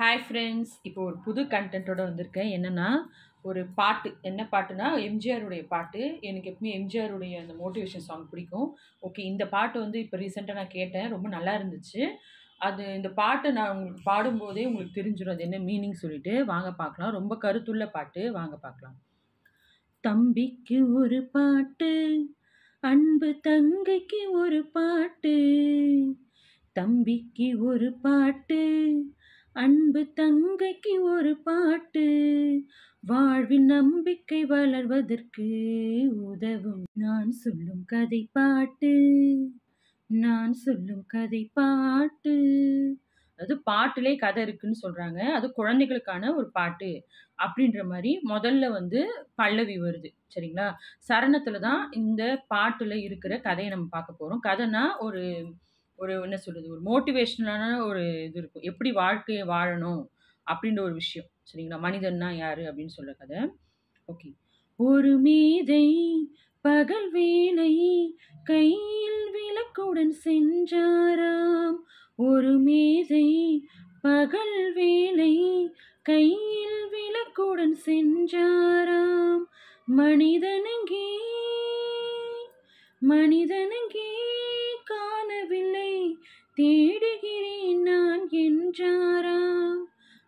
hi friends இப்போ ஒரு புது கண்டென்ட்டோட வந்திருக்கேன் என்னென்னா ஒரு பாட்டு என்ன பாட்டுனா எம்ஜிஆருடைய பாட்டு எனக்கு எப்பவுமே எம்ஜிஆருடைய அந்த மோட்டிவேஷன் சாங் பிடிக்கும் ஓகே இந்த பாட்டு வந்து இப்போ ரீசெண்டாக நான் கேட்டேன் ரொம்ப நல்லா இருந்துச்சு அது இந்த பாட்டை நான் உங்களுக்கு பாடும்போதே உங்களுக்கு தெரிஞ்சிடும் அது என்ன மீனிங் சொல்லிட்டு வாங்க பார்க்கலாம் ரொம்ப கருத்துள்ள பாட்டு வாங்க பார்க்கலாம் தம்பிக்கு ஒரு பாட்டு அன்பு தங்கைக்கு ஒரு பாட்டு தம்பிக்கு ஒரு பாட்டு அன்பு தங்கைக்கு ஒரு பாட்டு வாழ்வின் நம்பிக்கை வளர்வதற்கு உதவும் நான் சொல்லும் கதை பாட்டு நான் சொல்லும் கதை பாட்டு அது பாட்டிலே கதை இருக்குன்னு சொல்றாங்க அது குழந்தைகளுக்கான ஒரு பாட்டு அப்படின்ற மாதிரி முதல்ல வந்து பல்லவி வருது சரிங்களா சரணத்துல தான் இந்த பாட்டுல இருக்கிற கதையை நம்ம பார்க்க போறோம் கதைனா ஒரு ஒரு என்ன சொல்கிறது ஒரு மோட்டிவேஷ்னலான ஒரு இது இருக்கும் எப்படி வாழ்க்கையை வாழணும் அப்படின்ற ஒரு விஷயம் சரிங்களா மனிதன்னா யார் அப்படின்னு சொல்கிற கதை ஓகே ஒரு மீதை பகல் வேலை கையில் விளக்குடன் சென்றாராம் ஒரு மீதை பகல் வேலை கையில் விளக்குடன் சென்றாராம் மனிதனங்கே மனிதனங்கே தேடுகிறேன் நான் என்றாரா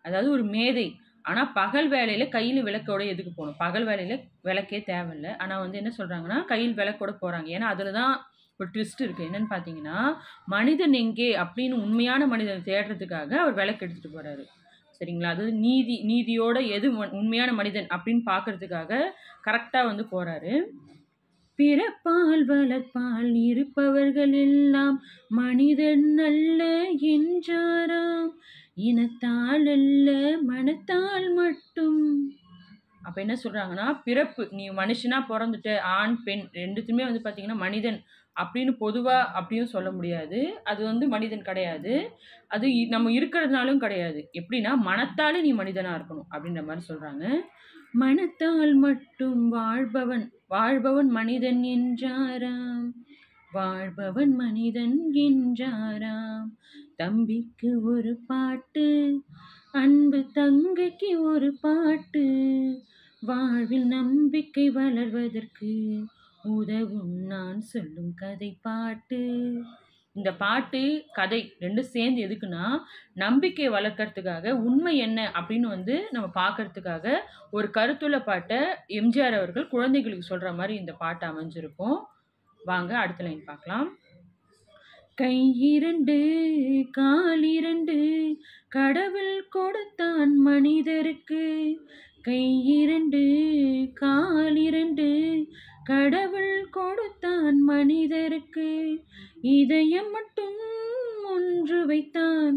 அதாவது ஒரு மேதை ஆனால் பகல் வேலையில் கையில் விளக்கோட எதுக்கு போகணும் பகல் வேலையில் விளக்கே தேவையில்லை ஆனால் வந்து என்ன சொல்கிறாங்கன்னா கையில் விளக்கோட போகிறாங்க ஏன்னா அதில் தான் ஒரு ட்விஸ்ட் இருக்குது என்னென்னு பார்த்தீங்கன்னா மனிதன் எங்கே அப்படின்னு உண்மையான மனிதனை தேடுறதுக்காக அவர் விளக்கு எடுத்துகிட்டு போகிறாரு சரிங்களா அதாவது நீதி நீதியோட எது உண்மையான மனிதன் அப்படின்னு பார்க்கறதுக்காக கரெக்டாக வந்து போகிறாரு பிறப்பால் வளர்ப்பால் இருப்பவர்கள் எல்லாம் மனிதன் அல்ல என்றாராம் இனத்தால் அல்ல மனத்தால் மட்டும் அப்போ என்ன சொல்கிறாங்கன்னா பிறப்பு நீ மனுஷனாக பிறந்துட்ட ஆண் பெண் ரெண்டுத்துமே வந்து பார்த்திங்கன்னா மனிதன் அப்படின்னு பொதுவாக அப்படியும் சொல்ல முடியாது அது வந்து மனிதன் கிடையாது அது நம்ம இருக்கிறதுனாலும் கிடையாது எப்படின்னா மனத்தாலே நீ மனிதனாக இருக்கணும் அப்படின்ற மாதிரி சொல்கிறாங்க மனத்தால் மட்டும் வாழ்பவன் வாழ்பவன் மனிதன் என்றாராம் வாழ்பவன் மனிதன் என்றாராம் தம்பிக்கு ஒரு பாட்டு அன்பு தங்கைக்கு ஒரு பாட்டு வாழ்வில் நம்பிக்கை வளர்வதற்கு உதவும் நான் சொல்லும் கதை பாட்டு இந்த பாட்டு கதை ரெண்டும் சேர்ந்து எதுக்குன்னா நம்பிக்கை வளர்க்கறதுக்காக உண்மை என்ன அப்படின்னு வந்து நம்ம பார்க்கறதுக்காக ஒரு கருத்துள்ள பாட்டை எம்ஜிஆர் அவர்கள் குழந்தைகளுக்கு சொல்கிற மாதிரி இந்த பாட்டு அமைஞ்சிருக்கும் வாங்க அடுத்த லைன் பார்க்கலாம் கை இரண்டு கால் இரண்டு கடவுள் கொடுத்தான் மனிதருக்கு கை இரண்டு கால் இரண்டு கடவுள் கொடுத்தான் மனிதருக்கு இதயம் மட்டும் ஒன்று வைத்தான்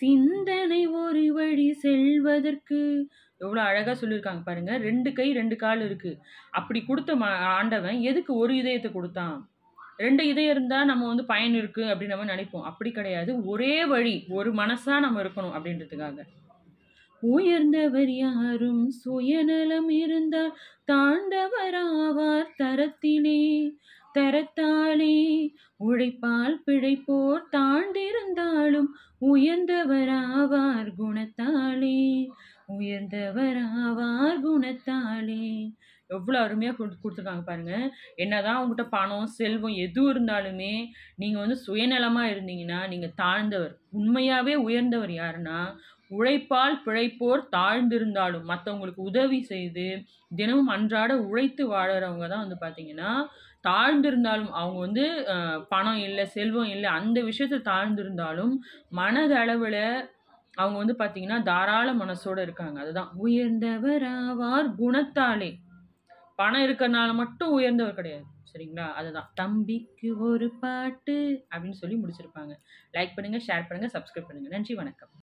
சிந்தனை ஒரு வழி செல்வதற்கு எவ்வளோ அழகாக சொல்லியிருக்காங்க பாருங்க ரெண்டு கை ரெண்டு கால் இருக்கு அப்படி கொடுத்த ஆண்டவன் எதுக்கு ஒரு இதயத்தை கொடுத்தான் ரெண்டு இதயம் இருந்தால் நம்ம வந்து பயன் இருக்குது அப்படின்னு நம்ம நினைப்போம் அப்படி கிடையாது ஒரே வழி ஒரு மனசாக நம்ம இருக்கணும் அப்படின்றதுக்காக உயர்ந்தவர் யாரும் சுயநலம் இருந்தால் தாண்டவராவார் தரத்திலே தரத்தாலே உழைப்பால் பிழைப்போர் தாழ்ந்திருந்தாலும் உயர்ந்தவராவார் குணத்தாலே உயர்ந்தவராவார் குணத்தாலே எவ்வளோ அருமையாக கொடு கொடுத்துருக்காங்க பாருங்கள் என்னதான் அவங்ககிட்ட பணம் செல்வம் எது இருந்தாலுமே நீங்கள் வந்து சுயநலமாக இருந்தீங்கன்னா நீங்கள் தாழ்ந்தவர் உண்மையாகவே உயர்ந்தவர் யாருன்னா உழைப்பால் பிழைப்போர் தாழ்ந்திருந்தாலும் மற்றவங்களுக்கு உதவி செய்து தினமும் அன்றாட உழைத்து வாழறவங்க தான் வந்து பார்த்திங்கன்னா தாழ்ந்திருந்தாலும் அவங்க வந்து பணம் இல்லை செல்வம் இல்லை அந்த விஷயத்தை தாழ்ந்திருந்தாலும் மனதளவில் அவங்க வந்து பார்த்திங்கன்னா தாராள மனசோடு இருக்காங்க அதுதான் உயர்ந்தவராவார் குணத்தாலே பணம் இருக்கிறனால மட்டும் உயர்ந்தவர் கிடையாது சரிங்களா அதுதான் தம்பிக்கு ஒரு பாட்டு அப்படின்னு சொல்லி முடிச்சிருப்பாங்க லைக் பண்ணுங்கள் ஷேர் பண்ணுங்கள் சப்ஸ்கிரைப் பண்ணுங்கள் நன்றி வணக்கம்